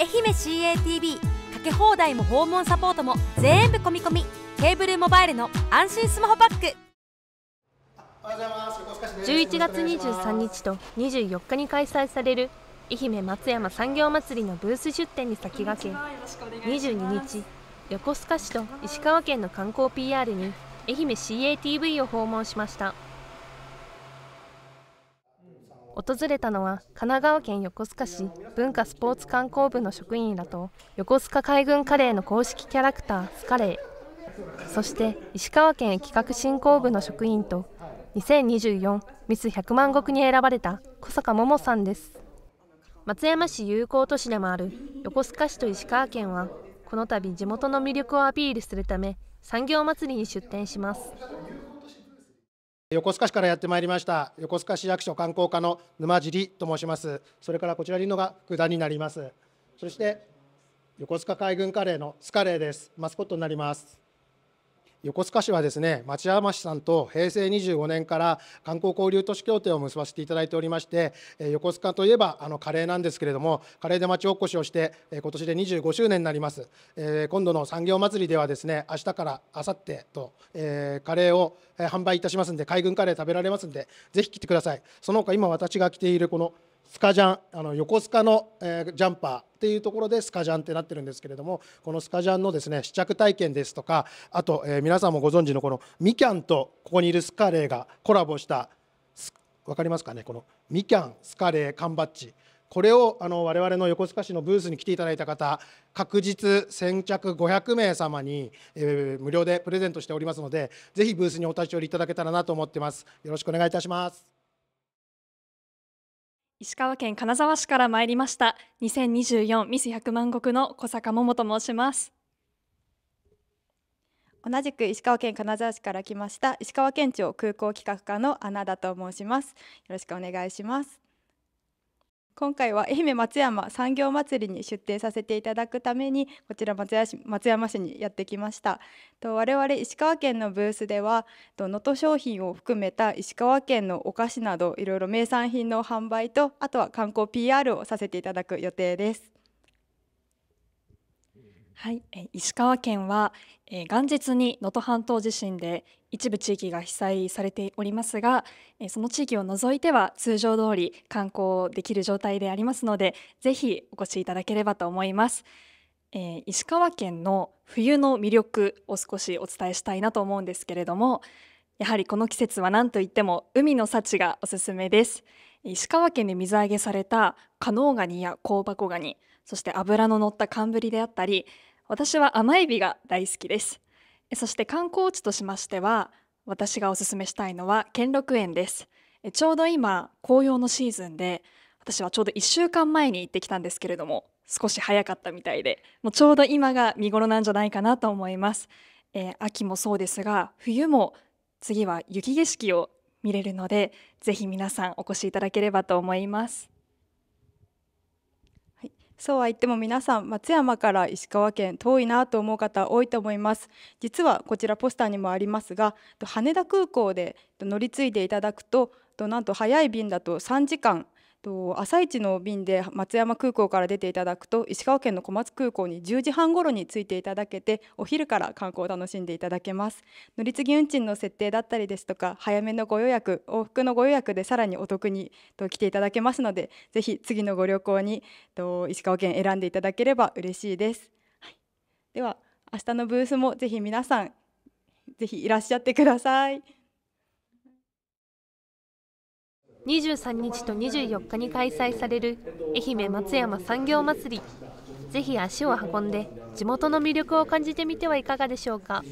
愛媛 CATV かけ放題も訪問サポートも全部込み込みケーブルモバイルの安心スマホパック11月23日と24日に開催される愛媛松山産業まつりのブース出展に先駆け22日横須賀市と石川県の観光 PR に愛媛 CATV を訪問しました。訪れたのは神奈川県横須賀市文化スポーツ観光部の職員らと横須賀海軍カレーの公式キャラクタースカレーそして石川県企画振興部の職員と2024ミス100万石に選ばれた小坂桃さんです松山市友好都市でもある横須賀市と石川県はこの度地元の魅力をアピールするため産業祭りに出展します横須賀市からやってまいりました横須賀市役所観光課の沼尻と申しますそれからこちらにいるのが福田になりますそして横須賀海軍カレーのスカレーですマスコットになります横須賀市はですね町山市さんと平成25年から観光交流都市協定を結ばせていただいておりまして、え横須賀といえばあのカレーなんですけれどもカレーで町おこしをして、え今年で25周年になります、え今度の産業祭りではですね明日から明後日と、えカレーを販売いたしますんで海軍カレー食べられますんでぜひ来てくださいその他今私が着ているこのスカジャンあの横須賀の、えー、ジャンパーっていうところでスカジャンってなってるんですけれどもこのスカジャンのですね試着体験ですとかあと、えー、皆さんもご存知のこのミキャンとここにいるスカレーがコラボした分かりますかねこのミキャンスカレー缶バッジこれをあの我々の横須賀市のブースに来ていただいた方確実先着500名様に、えー、無料でプレゼントしておりますのでぜひブースにお立ち寄りいただけたらなと思ってますよろしくお願いいたします石川県金沢市から参りました2024ミス100万石の小坂桃と申します同じく石川県金沢市から来ました石川県庁空港企画課の穴田と申しますよろしくお願いします今回は愛媛松山産業祭りに出展させていただくためにこちら松山市にやってきました我々石川県のブースでは能登商品を含めた石川県のお菓子などいろいろ名産品の販売とあとは観光 PR をさせていただく予定ですはい、え石川県は、え元日に能登半島地震で一部地域が被災されておりますが、えその地域を除いては通常通り観光できる状態でありますのでぜひお越しいただければと思います、えー、石川県の冬の魅力を少しお伝えしたいなと思うんですけれどもやはりこの季節は何といっても海の幸がおすすめです、石川県で水揚げされた加能ガニや香箱ガニそして脂の乗った寒ぶりであったり私は甘エビが大好きですそして観光地としましては私がおすすめしたいのは兼六園ですちょうど今紅葉のシーズンで私はちょうど1週間前に行ってきたんですけれども少し早かったみたいでもうちょうど今が見頃なんじゃないかなと思います、えー、秋もそうですが冬も次は雪景色を見れるのでぜひ皆さんお越しいただければと思います。はい、そうは言っても皆さん松山から石川県遠いなと思う方多いと思います実はこちらポスターにもありますが羽田空港で乗り継いでいただくとなんと早い便だと3時間と朝一の便で松山空港から出ていただくと石川県の小松空港に10時半ごろに着いていただけてお昼から観光を楽しんでいただけます乗り継ぎ運賃の設定だったりですとか早めのご予約往復のご予約でさらにお得にと来ていただけますのでぜひ次のご旅行にと石川県選んでいただければ嬉しいです、はい、では明日のブースもぜひ皆さんぜひいらっしゃってください。23日と24日に開催される愛媛松山産業まつりぜひ足を運んで地元の魅力を感じてみてはいかがでしょうか